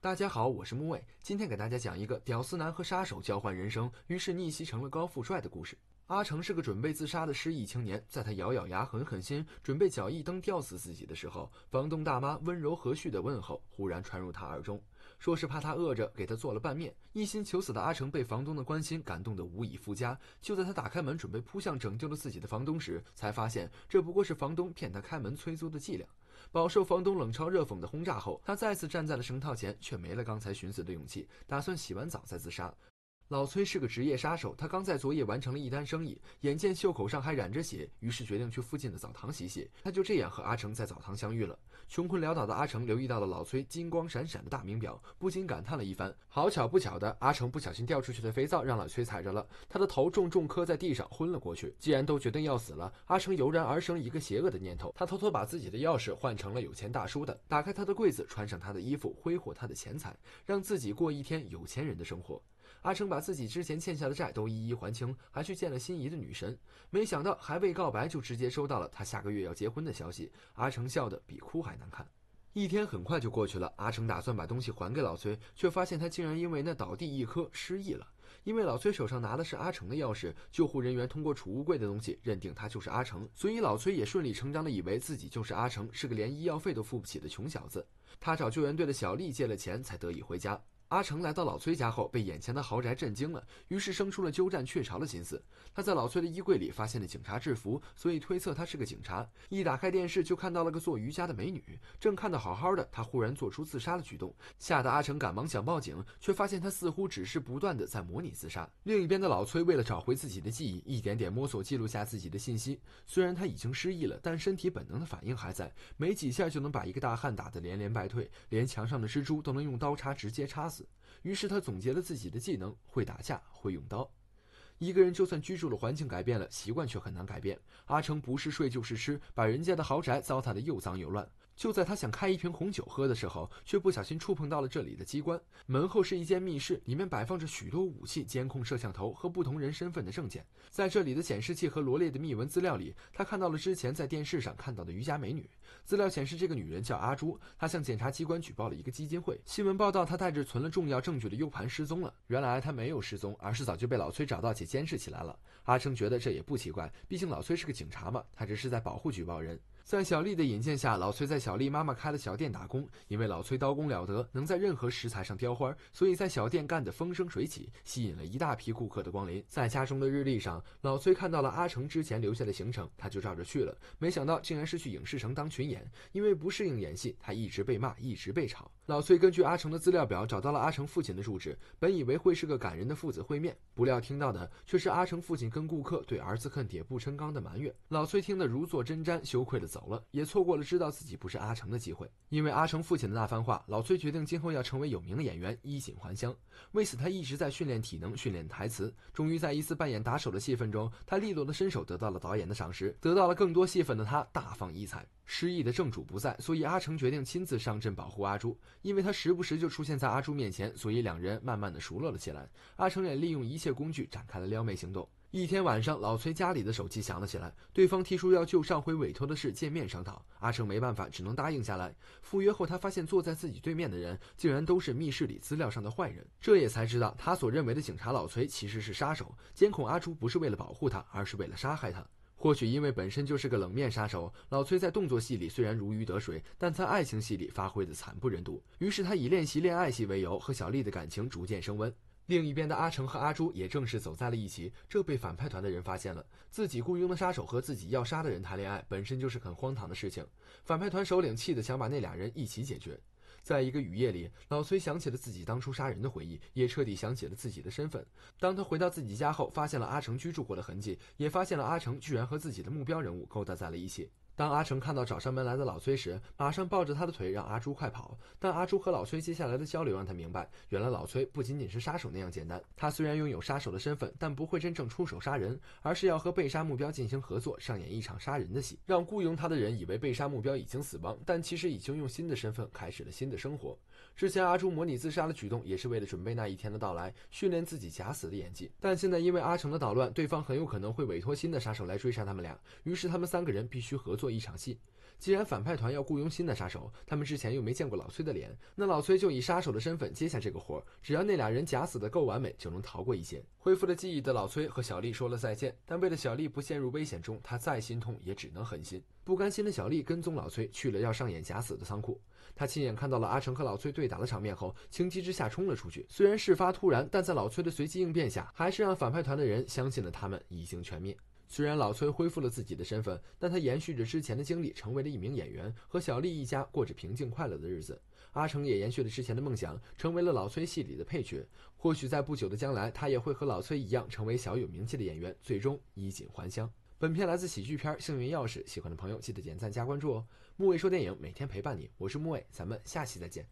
大家好，我是木卫，今天给大家讲一个屌丝男和杀手交换人生，于是逆袭成了高富帅的故事。阿成是个准备自杀的失忆青年，在他咬咬牙、狠狠心，准备脚一蹬吊死自己的时候，房东大妈温柔和煦的问候忽然传入他耳中，说是怕他饿着，给他做了拌面。一心求死的阿成被房东的关心感动得无以复加，就在他打开门准备扑向拯救了自己的房东时，才发现这不过是房东骗他开门催租的伎俩。饱受房东冷嘲热讽的轰炸后，他再次站在了绳套前，却没了刚才寻死的勇气，打算洗完澡再自杀。老崔是个职业杀手，他刚在昨夜完成了一单生意，眼见袖口上还染着血，于是决定去附近的澡堂洗洗。他就这样和阿成在澡堂相遇了。穷困潦倒的阿成留意到了老崔金光闪闪的大名表，不禁感叹了一番。好巧不巧的，阿成不小心掉出去的肥皂让老崔踩着了，他的头重重磕在地上，昏了过去。既然都决定要死了，阿成油然而生一个邪恶的念头，他偷偷把自己的钥匙换成了有钱大叔的，打开他的柜子，穿上他的衣服，挥霍他的钱财，让自己过一天有钱人的生活。阿成把自己之前欠下的债都一一还清，还去见了心仪的女神，没想到还未告白就直接收到了他下个月要结婚的消息。阿成笑得比哭还难看。一天很快就过去了，阿成打算把东西还给老崔，却发现他竟然因为那倒地一颗失忆了。因为老崔手上拿的是阿成的钥匙，救护人员通过储物柜的东西认定他就是阿成，所以老崔也顺理成章的以为自己就是阿成，是个连医药费都付不起的穷小子。他找救援队的小丽借了钱，才得以回家。阿成来到老崔家后，被眼前的豪宅震惊了，于是生出了鸠占鹊巢的心思。他在老崔的衣柜里发现了警察制服，所以推测他是个警察。一打开电视，就看到了个做瑜伽的美女，正看得好好的，她忽然做出自杀的举动，吓得阿成赶忙想报警，却发现他似乎只是不断的在模拟自杀。另一边的老崔为了找回自己的记忆，一点点摸索记录下自己的信息。虽然他已经失忆了，但身体本能的反应还在，没几下就能把一个大汉打得连连败退，连墙上的蜘蛛都能用刀叉直接插死。于是他总结了自己的技能，会打架，会用刀。一个人就算居住的环境改变了，习惯却很难改变。阿成不是睡就是吃，把人家的豪宅糟蹋的又脏又乱。就在他想开一瓶红酒喝的时候，却不小心触碰到了这里的机关。门后是一间密室，里面摆放着许多武器、监控摄像头和不同人身份的证件。在这里的显示器和罗列的密文资料里，他看到了之前在电视上看到的瑜伽美女。资料显示，这个女人叫阿朱，她向检察机关举报了一个基金会。新闻报道，她带着存了重要证据的 U 盘失踪了。原来她没有失踪，而是早就被老崔找到且监视起来了。阿成觉得这也不奇怪，毕竟老崔是个警察嘛，他这是在保护举报人。在小丽的引荐下，老崔在小丽妈妈开了小店打工。因为老崔刀工了得，能在任何食材上雕花，所以在小店干得风生水起，吸引了一大批顾客的光临。在家中的日历上，老崔看到了阿成之前留下的行程，他就照着去了。没想到竟然是去影视城当群演。因为不适应演戏，他一直被骂，一直被吵。老崔根据阿成的资料表找到了阿成父亲的住址，本以为会是个感人的父子会面，不料听到的却是阿成父亲跟顾客对儿子恨铁不成钢的埋怨。老崔听得如坐针毡，羞愧的走。走了，也错过了知道自己不是阿成的机会。因为阿成父亲的那番话，老崔决定今后要成为有名的演员，衣锦还乡。为此，他一直在训练体能，训练台词。终于，在一次扮演打手的戏份中，他利落的身手得到了导演的赏识，得到了更多戏份的他大放异彩。失忆的正主不在，所以阿成决定亲自上阵保护阿朱。因为他时不时就出现在阿朱面前，所以两人慢慢的熟络了起来。阿成也利用一切工具展开了撩妹行动。一天晚上，老崔家里的手机响了起来，对方提出要就上回委托的事见面商讨。阿成没办法，只能答应下来。赴约后，他发现坐在自己对面的人竟然都是密室里资料上的坏人，这也才知道他所认为的警察老崔其实是杀手，监控阿朱不是为了保护他，而是为了杀害他。或许因为本身就是个冷面杀手，老崔在动作戏里虽然如鱼得水，但在爱情戏里发挥的惨不忍睹。于是他以练习恋爱戏为由，和小丽的感情逐渐升温。另一边的阿成和阿朱也正式走在了一起，这被反派团的人发现了。自己雇佣的杀手和自己要杀的人谈恋爱，本身就是很荒唐的事情。反派团首领气得想把那俩人一起解决。在一个雨夜里，老崔想起了自己当初杀人的回忆，也彻底想起了自己的身份。当他回到自己家后，发现了阿成居住过的痕迹，也发现了阿成居然和自己的目标人物勾搭在了一起。当阿成看到找上门来的老崔时，马上抱着他的腿让阿朱快跑。但阿朱和老崔接下来的交流让他明白，原来老崔不仅仅是杀手那样简单。他虽然拥有杀手的身份，但不会真正出手杀人，而是要和被杀目标进行合作，上演一场杀人的戏，让雇佣他的人以为被杀目标已经死亡，但其实已经用新的身份开始了新的生活。之前阿朱模拟自杀的举动，也是为了准备那一天的到来，训练自己假死的演技。但现在因为阿成的捣乱，对方很有可能会委托新的杀手来追杀他们俩，于是他们三个人必须合作。一场戏，既然反派团要雇佣新的杀手，他们之前又没见过老崔的脸，那老崔就以杀手的身份接下这个活。只要那俩人假死的够完美，就能逃过一劫。恢复了记忆的老崔和小丽说了再见，但为了小丽不陷入危险中，他再心痛也只能狠心。不甘心的小丽跟踪老崔去了要上演假死的仓库，他亲眼看到了阿成和老崔对打的场面后，情急之下冲了出去。虽然事发突然，但在老崔的随机应变下，还是让反派团的人相信了他们已经全灭。虽然老崔恢复了自己的身份，但他延续着之前的经历，成为了一名演员，和小丽一家过着平静快乐的日子。阿成也延续了之前的梦想，成为了老崔戏里的配角。或许在不久的将来，他也会和老崔一样，成为小有名气的演员，最终衣锦还乡。本片来自喜剧片《幸运钥匙》，喜欢的朋友记得点赞加关注哦。木卫说电影每天陪伴你，我是木卫，咱们下期再见。